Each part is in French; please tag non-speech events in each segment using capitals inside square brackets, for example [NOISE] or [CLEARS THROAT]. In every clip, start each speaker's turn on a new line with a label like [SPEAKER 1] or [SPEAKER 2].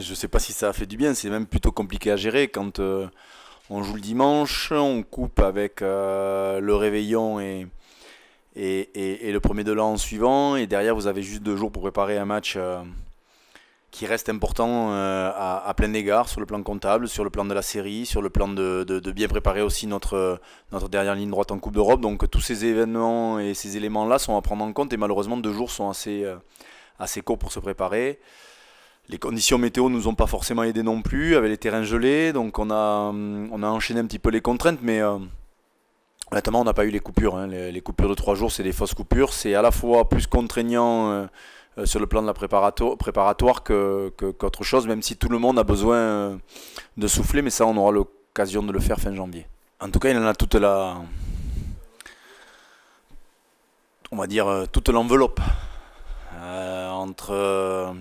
[SPEAKER 1] Je ne sais pas si ça a fait du bien. C'est même plutôt compliqué à gérer quand euh, on joue le dimanche, on coupe avec euh, le réveillon et, et, le premier de l'an suivant. Et derrière, vous avez juste deux jours pour préparer un match euh, qui reste important à, plein égard sur le plan comptable, sur le plan de la série, sur le plan de, bien préparer aussi notre, notre dernière ligne droite en Coupe d'Europe. Donc tous ces événements et ces éléments-là sont à prendre en compte. Et malheureusement, deux jours sont assez, assez courts pour se préparer. Les conditions météo nous ont pas forcément aidé non plus, avec les terrains gelés, donc on a, on a enchaîné un petit peu les contraintes, mais euh, honnêtement on n'a pas eu les coupures. Hein. Les, coupures de trois jours, c'est des fausses coupures, c'est à la fois plus contraignant euh, euh, sur le plan de la préparatoire qu'autre que, qu'autre chose, même si tout le monde a besoin euh, de souffler, mais ça on aura l'occasion de le faire fin janvier. En tout cas, il en a toute la, on va dire, toute l'enveloppe. entre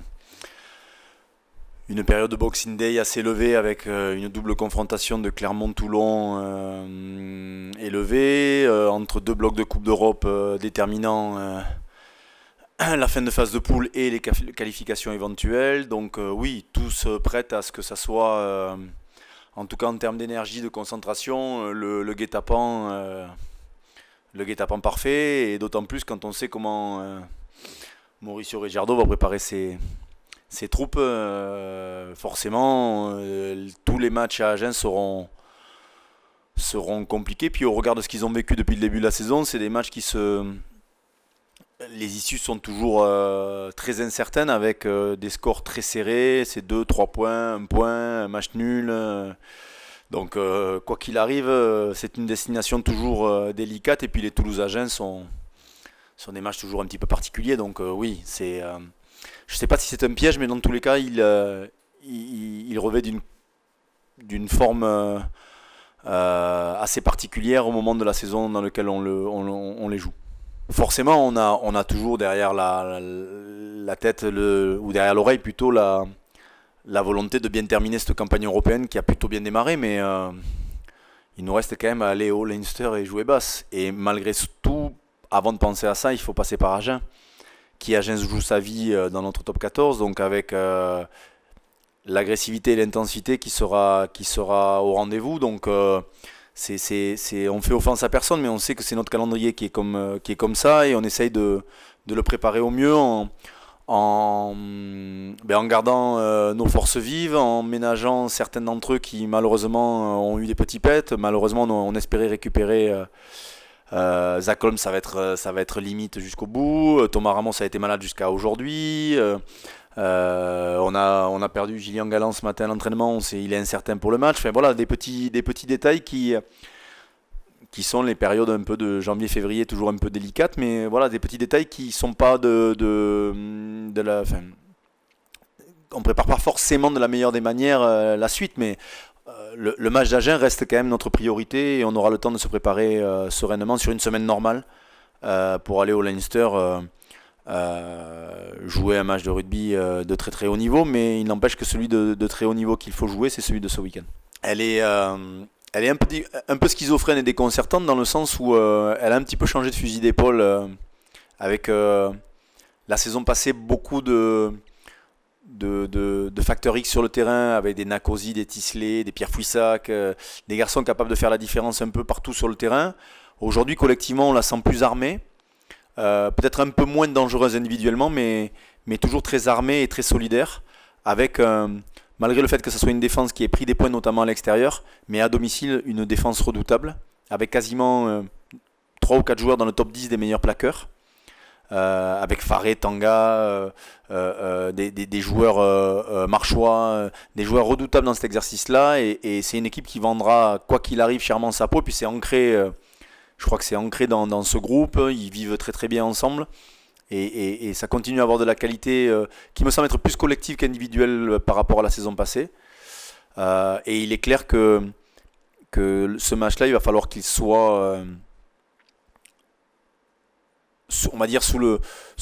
[SPEAKER 1] une période de Boxing Day assez élevée avec euh, une double confrontation de Clermont-Toulon euh, élevée, euh, entre deux blocs de Coupe d'Europe déterminant [CLEARS THROAT] la fin de phase de poule et les qualifications éventuelles. Donc oui, tous se à ce que ça soit, en tout cas en termes d'énergie, de concentration, le, le guet-apens parfait, et d'autant plus quand on sait comment Mauricio Regiardo va préparer ses ces troupes, euh, forcément, euh, tous les matchs à Agen seront, seront compliqués. Puis au regard de ce qu'ils ont vécu depuis le début de la saison, c'est des matchs qui se... Les issues sont toujours euh, très incertaines avec des scores très serrés, c'est 2, 3 points, 1 point, un match nul. donc quoi qu'il arrive, c'est une destination toujours délicate et puis les Toulouse-Agen sont, sont des matchs toujours un petit peu particuliers. Donc oui, c'est... Je ne sais pas si c'est un piège, mais dans tous les cas, il, euh, il, revêt d'une forme euh, euh, assez particulière au moment de la saison dans laquelle on, les joue. Forcément, on a, on a toujours derrière la, tête, le, ou derrière l'oreille plutôt, la, volonté de bien terminer cette campagne européenne qui a plutôt bien démarré, mais il nous reste quand même à aller au Leinster et jouer basse. Et malgré tout, avant de penser à ça, il faut passer par Agen qui Agence joue sa vie euh, dans notre top 14, donc avec euh, l'agressivité et l'intensité qui sera, qui sera au rendez-vous. Donc euh, c'est, on fait offense à personne, mais on sait que c'est notre calendrier qui est, comme, qui est comme ça et on essaye de, le préparer au mieux en, en, ben, gardant nos forces vives, en ménageant certains d'entre eux qui malheureusement ont eu des petits pets. Malheureusement, on, on espérait récupérer. Euh, Zach Holmes, ça va être, euh, ça va être limite jusqu'au bout. Euh, Thomas Ramos a été malade jusqu'à aujourd'hui. Euh, on, a, on a perdu Gillian galant ce matin à l'entraînement. Il est incertain pour le match. Enfin voilà, des petits, des petits détails qui, qui sont les périodes un peu de janvier-février, toujours un peu délicates. Mais voilà, des petits détails qui ne sont pas de, de, la. on prépare pas forcément de la meilleure des manières la suite, mais euh, le, match d'Agen reste quand même notre priorité et on aura le temps de se préparer euh, sereinement sur une semaine normale euh, pour aller au Leinster. jouer un match de rugby de très très haut niveau, mais il n'empêche que celui de, très haut niveau qu'il faut jouer, c'est celui de ce week-end. Elle est, elle est un, un peu schizophrène et déconcertante dans le sens où elle a un petit peu changé de fusil d'épaule avec la saison passée beaucoup de, de, de, X sur le terrain avec des Nakosi, des Tisley, des Pierre Fouissac, euh, des garçons capables de faire la différence un peu partout sur le terrain. Aujourd'hui, collectivement, on la sent plus armée, euh, peut-être un peu moins dangereuse individuellement, mais, toujours très armée et très solidaire, avec, euh, malgré le fait que ce soit une défense qui ait pris des points notamment à l'extérieur, mais à domicile, une défense redoutable, avec quasiment 3 ou 4 joueurs dans le top 10 des meilleurs plaqueurs. Euh, avec Faré, Tanga, euh, euh, des, joueurs marchois, des joueurs redoutables dans cet exercice-là. Et, c'est une équipe qui vendra, quoi qu'il arrive, chèrement sa peau. Puis c'est ancré, je crois que c'est ancré dans, ce groupe. Ils vivent très très bien ensemble. Et, ça continue à avoir de la qualité qui me semble être plus collective qu'individuelle par rapport à la saison passée. et il est clair que, que ce match-là, il va falloir qu'il soit on va dire sous le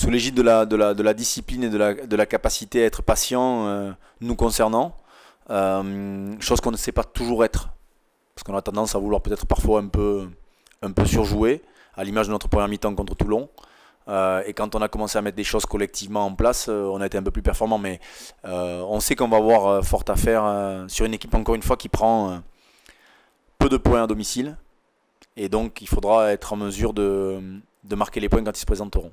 [SPEAKER 1] l'égide de la, de la, discipline et de la, capacité à être patient euh, nous concernant euh, chose qu'on ne sait pas toujours être parce qu'on a tendance à vouloir peut-être parfois un peu un peu surjouer à l'image de notre première mi-temps contre Toulon euh, et quand on a commencé à mettre des choses collectivement en place, on a été un peu plus performant. Mais on sait qu'on va avoir fort à faire sur une équipe, encore une fois, qui prend peu de points à domicile. Et donc, il faudra être en mesure de, de marquer les points quand ils se présenteront.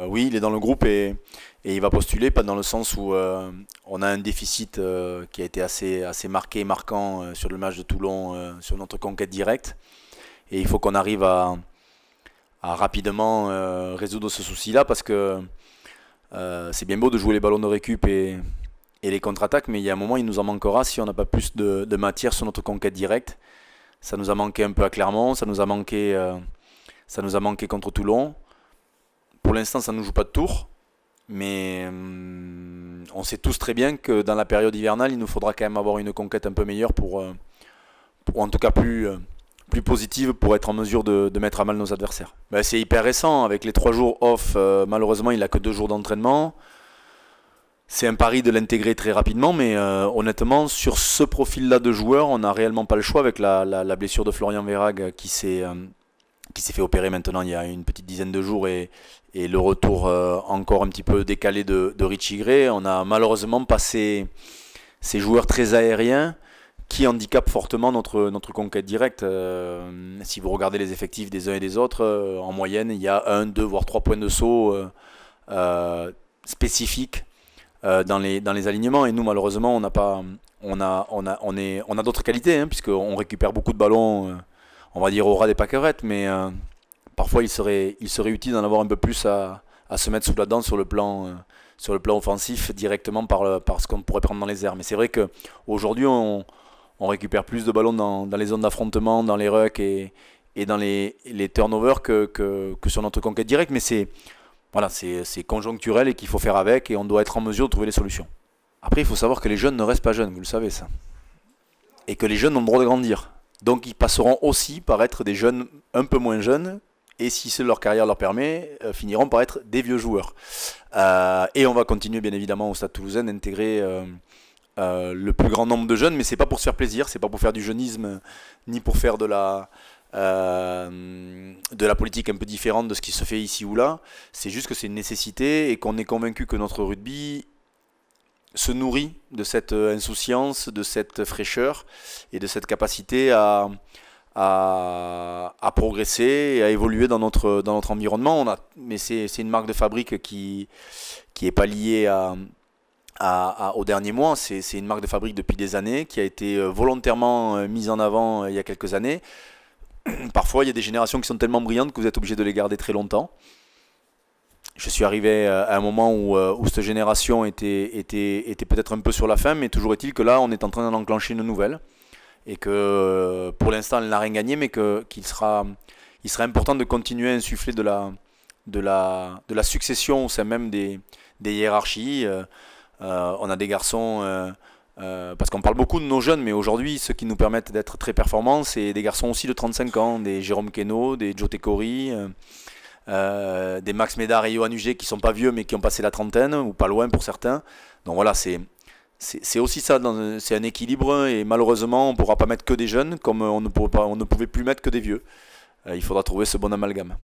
[SPEAKER 1] Euh, oui, il est dans le groupe et, et, il va postuler, pas dans le sens où euh, on a un déficit euh, qui a été assez, assez marqué, marquant sur le match de Toulon, sur notre conquête directe. Et il faut qu'on arrive à, à rapidement résoudre ce souci-là parce que c'est bien beau de jouer les ballons de récup et, et les contre-attaques, mais il y a un moment, il nous en manquera si on n'a pas plus de, de, matière sur notre conquête directe. Ça nous a manqué un peu à Clermont, ça nous a manqué ça nous a manqué contre Toulon. Pour l'instant, ça ne nous joue pas de tour. Mais hum, on sait tous très bien que dans la période hivernale, il nous faudra quand même avoir une conquête un peu meilleure pour, euh, en tout cas plus, euh, plus positive pour être en mesure de, mettre à mal nos adversaires. Ben, c'est hyper récent, avec les trois jours off, euh, malheureusement il n'a que deux jours d'entraînement. C'est un pari de l'intégrer très rapidement, mais honnêtement, sur ce profil-là de joueur, on n'a réellement pas le choix avec la, blessure de Florian Vérag qui s'est qui s'est fait opérer maintenant il y a une petite dizaine de jours et, et le retour euh, encore un petit peu décalé de, Richie Gray. On a malheureusement passé ces joueurs très aériens qui handicapent fortement notre, notre conquête directe. Euh, si vous regardez les effectifs des uns et des autres, euh, en moyenne, il y a un, deux, voire trois points de saut spécifiques dans, les, dans les alignements. Et nous, malheureusement, on n'a pas. On a, on a, on on a d'autres qualités, hein, puisqu'on récupère beaucoup de ballons on va dire, au ras des paquerettes, mais euh, parfois il serait, utile d'en avoir un peu plus à, se mettre sous la dent sur le plan, euh, offensif directement par, ce qu'on pourrait prendre dans les airs. Mais c'est vrai qu'aujourd'hui, on, on récupère plus de ballons dans, les zones d'affrontement, dans les rucks et, dans les, turnovers que, sur notre conquête directe. Mais c'est c'est conjoncturel et qu'il faut faire avec et on doit être en mesure de trouver les solutions. Après, il faut savoir que les jeunes ne restent pas jeunes, vous le savez ça. Et que les jeunes ont le droit de grandir. Donc ils passeront aussi par être des jeunes un peu moins jeunes, et si leur carrière leur permet, euh, finiront par être des vieux joueurs. Euh, et on va continuer bien évidemment au Stade Toulousain d'intégrer euh, le plus grand nombre de jeunes, mais c'est pas pour se faire plaisir, c'est pas pour faire du jeunisme, ni pour faire de la, de la politique un peu différente de ce qui se fait ici ou là. C'est juste que c'est une nécessité et qu'on est convaincu que notre rugby se nourrit de cette euh, insouciance, de cette fraîcheur et de cette capacité à, progresser et à évoluer dans notre, dans notre environnement. mais c'est une marque de fabrique qui qui n'est pas liée à, à, au dernier mois. C'est une marque de fabrique depuis des années qui a été euh, volontairement euh, mise en avant il y a quelques années. [CLEARS THROAT] Parfois, il y a des générations qui sont tellement brillantes que vous êtes obligé de les garder très longtemps je suis arrivé euh, à un moment où, euh, où cette génération était, était, était peut-être un peu sur la fin, mais toujours est-il que là, on est en train d'enclencher une nouvelle. Et que euh, pour l'instant, elle n'a rien gagné, mais qu'il sera, il sera important de continuer à insuffler de la, de la, de la succession au sein même des, des hiérarchies. on a des garçons, parce qu'on parle beaucoup de nos jeunes, mais aujourd'hui, ceux qui nous permettent d'être très performants, c'est des garçons aussi de 35 ans, des Jérôme Queneau, des Joe Tecori. Euh, des Max Médard et Johan Huget qui sont pas vieux mais qui ont passé la trentaine ou pas loin pour certains. Donc voilà, c'est c'est aussi ça, c'est un équilibre et malheureusement on ne pourra pas mettre que des jeunes comme on ne, pas, on ne pouvait plus mettre que des vieux. Euh, il faudra trouver ce bon amalgame.